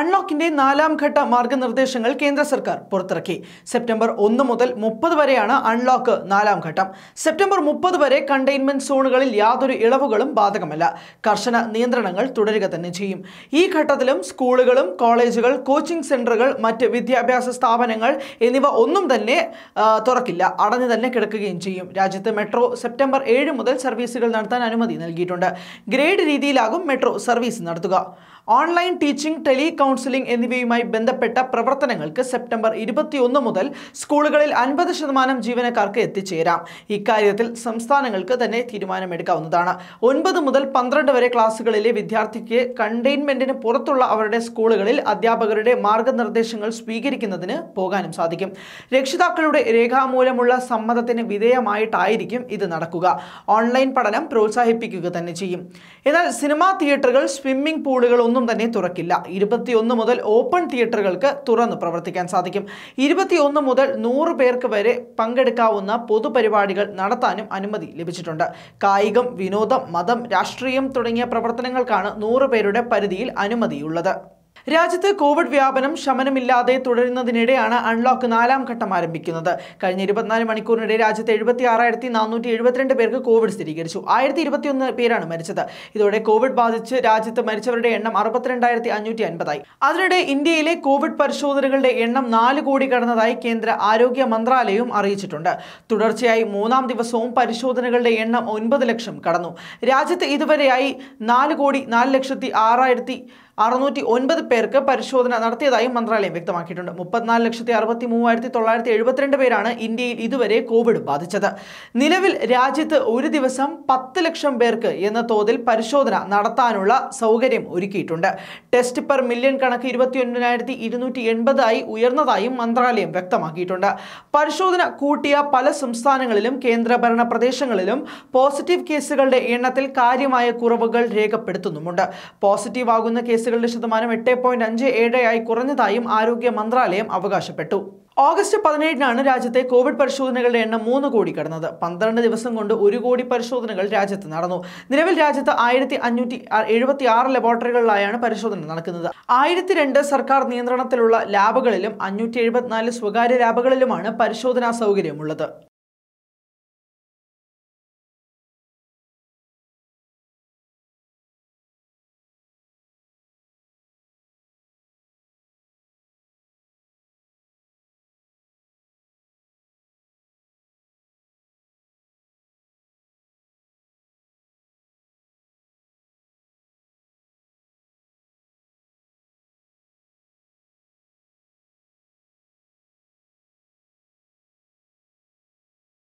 അൺലോക്കിന്റെ നാലാം ഘട്ട മാർഗനിർദ്ദേശങ്ങൾ കേന്ദ്ര സർക്കാർ പുറത്തിറക്കി സെപ്റ്റംബർ ഒന്ന് മുതൽ മുപ്പത് വരെയാണ് അൺലോക്ക് നാലാം ഘട്ടം സെപ്റ്റംബർ മുപ്പത് വരെ കണ്ടെയ്ൻമെന്റ് സോണുകളിൽ യാതൊരു ഇളവുകളും ബാധകമല്ല കർശന നിയന്ത്രണങ്ങൾ തുടരുക തന്നെ ചെയ്യും ഈ ഘട്ടത്തിലും സ്കൂളുകളും കോളേജുകൾ കോച്ചിംഗ് സെന്ററുകൾ മറ്റ് വിദ്യാഭ്യാസ സ്ഥാപനങ്ങൾ എന്നിവ ഒന്നും തന്നെ തുറക്കില്ല അടഞ്ഞു തന്നെ കിടക്കുകയും ചെയ്യും രാജ്യത്ത് മെട്രോ സെപ്റ്റംബർ ഏഴ് മുതൽ സർവീസുകൾ നടത്താൻ അനുമതി നൽകിയിട്ടുണ്ട് ഗ്രേഡ് രീതിയിലാകും മെട്രോ സർവീസ് നടത്തുക ഓൺലൈൻ ടീച്ചിംഗ് ടെലി കൗൺസിലിംഗ് എന്നിവയുമായി ബന്ധപ്പെട്ട പ്രവർത്തനങ്ങൾക്ക് സെപ്റ്റംബർ ഇരുപത്തിയൊന്ന് മുതൽ സ്കൂളുകളിൽ അൻപത് ശതമാനം ജീവനക്കാർക്ക് എത്തിച്ചേരാം ഇക്കാര്യത്തിൽ സംസ്ഥാനങ്ങൾക്ക് തന്നെ തീരുമാനമെടുക്കാവുന്നതാണ് ഒൻപത് മുതൽ പന്ത്രണ്ട് വരെ ക്ലാസ്സുകളിലെ വിദ്യാർത്ഥിക്ക് കണ്ടെയ്ൻമെന്റിന് പുറത്തുള്ള അവരുടെ സ്കൂളുകളിൽ അധ്യാപകരുടെ മാർഗനിർദ്ദേശങ്ങൾ സ്വീകരിക്കുന്നതിന് പോകാനും സാധിക്കും രക്ഷിതാക്കളുടെ രേഖാമൂലമുള്ള സമ്മതത്തിന് വിധേയമായിട്ടായിരിക്കും ഇത് നടക്കുക ഓൺലൈൻ പഠനം പ്രോത്സാഹിപ്പിക്കുക തന്നെ ചെയ്യും എന്നാൽ സിനിമാ തിയേറ്ററുകൾ സ്വിമ്മിംഗ് പൂളുകൾ ഒന്നും തന്നെ തുറക്കില്ല ഇരുപത്തിയൊന്ന് മുതൽ ഓപ്പൺ തിയേറ്ററുകൾക്ക് തുറന്ന് പ്രവർത്തിക്കാൻ സാധിക്കും ഇരുപത്തിയൊന്ന് മുതൽ നൂറ് പേർക്ക് വരെ പങ്കെടുക്കാവുന്ന പൊതുപരിപാടികൾ നടത്താനും അനുമതി ലഭിച്ചിട്ടുണ്ട് കായികം വിനോദം മതം രാഷ്ട്രീയം തുടങ്ങിയ പ്രവർത്തനങ്ങൾക്കാണ് നൂറ് പേരുടെ പരിധിയിൽ അനുമതിയുള്ളത് രാജ്യത്ത് കോവിഡ് വ്യാപനം ശമനമില്ലാതെ തുടരുന്നതിനിടെയാണ് അൺലോക്ക് നാലാം ഘട്ടം ആരംഭിക്കുന്നത് കഴിഞ്ഞ ഇരുപത്തിനാല് മണിക്കൂറിനിടെ രാജ്യത്ത് എഴുപത്തി ആറായിരത്തി നാനൂറ്റി എഴുപത്തിരണ്ട് പേർക്ക് കോവിഡ് സ്ഥിരീകരിച്ചു ആയിരത്തി ഇരുപത്തിയൊന്ന് പേരാണ് മരിച്ചത് ഇതോടെ കോവിഡ് ബാധിച്ച് രാജ്യത്ത് മരിച്ചവരുടെ എണ്ണം അറുപത്തിരണ്ടായിരത്തി അഞ്ഞൂറ്റി അൻപതായി അതിനിടെ ഇന്ത്യയിലെ കോവിഡ് പരിശോധനകളുടെ എണ്ണം നാല് കോടി കടന്നതായി കേന്ദ്ര ആരോഗ്യ മന്ത്രാലയവും അറിയിച്ചിട്ടുണ്ട് തുടർച്ചയായി മൂന്നാം ദിവസവും പരിശോധനകളുടെ എണ്ണം ഒൻപത് ലക്ഷം കടന്നു രാജ്യത്ത് ഇതുവരെയായി നാല് കോടി നാല് ലക്ഷത്തി ആറായിരത്തി അറുന്നൂറ്റി ഒൻപത് പേർക്ക് പരിശോധന നടത്തിയതായും മന്ത്രാലയം വ്യക്തമാക്കിയിട്ടുണ്ട് മുപ്പത്തിനാല് ലക്ഷത്തി അറുപത്തി മൂവായിരത്തി തൊള്ളായിരത്തി എഴുപത്തിരണ്ട് പേരാണ് ഇന്ത്യയിൽ ഇതുവരെ കോവിഡ് ബാധിച്ചത് നിലവിൽ രാജ്യത്ത് ഒരു ദിവസം പത്ത് ലക്ഷം പേർക്ക് എന്ന തോതിൽ പരിശോധന നടത്താനുള്ള സൗകര്യം ഒരുക്കിയിട്ടുണ്ട് ടെസ്റ്റ് പെർ മില്യൺ കണക്ക് ഇരുപത്തിയൊൻപതിനായിരത്തി ഇരുന്നൂറ്റി എൺപതായി ഉയർന്നതായും മന്ത്രാലയം വ്യക്തമാക്കിയിട്ടുണ്ട് പരിശോധന കൂട്ടിയ പല സംസ്ഥാനങ്ങളിലും കേന്ദ്രഭരണ പ്രദേശങ്ങളിലും പോസിറ്റീവ് കേസുകളുടെ എണ്ണത്തിൽ കാര്യമായ കുറവുകൾ രേഖപ്പെടുത്തുന്നുമുണ്ട് പോസിറ്റീവ് ആകുന്ന കേസ് കേസുകളുടെ ശതമാനം എട്ട് പോയിന്റ് അഞ്ച് ഏഴായി കുറഞ്ഞതായും ആരോഗ്യ മന്ത്രാലയം അവകാശപ്പെട്ടു ഓഗസ്റ്റ് പതിനേഴിനാണ് രാജ്യത്തെ കോവിഡ് പരിശോധനകളുടെ എണ്ണം മൂന്ന് കോടി കടന്നത് പന്ത്രണ്ട് ദിവസം കൊണ്ട് ഒരു കോടി പരിശോധനകൾ രാജ്യത്ത് നടന്നു നിലവിൽ രാജ്യത്ത് ആയിരത്തി അഞ്ഞൂറ്റി എഴുപത്തി ആറ് ലബോറട്ടറികളിലായാണ് പരിശോധന നടക്കുന്നത് ആയിരത്തി രണ്ട് സർക്കാർ നിയന്ത്രണത്തിലുള്ള ലാബുകളിലും അഞ്ഞൂറ്റി എഴുപത്തിനാല് സ്വകാര്യ ലാബുകളിലുമാണ് പരിശോധനാ സൗകര്യമുള്ളത്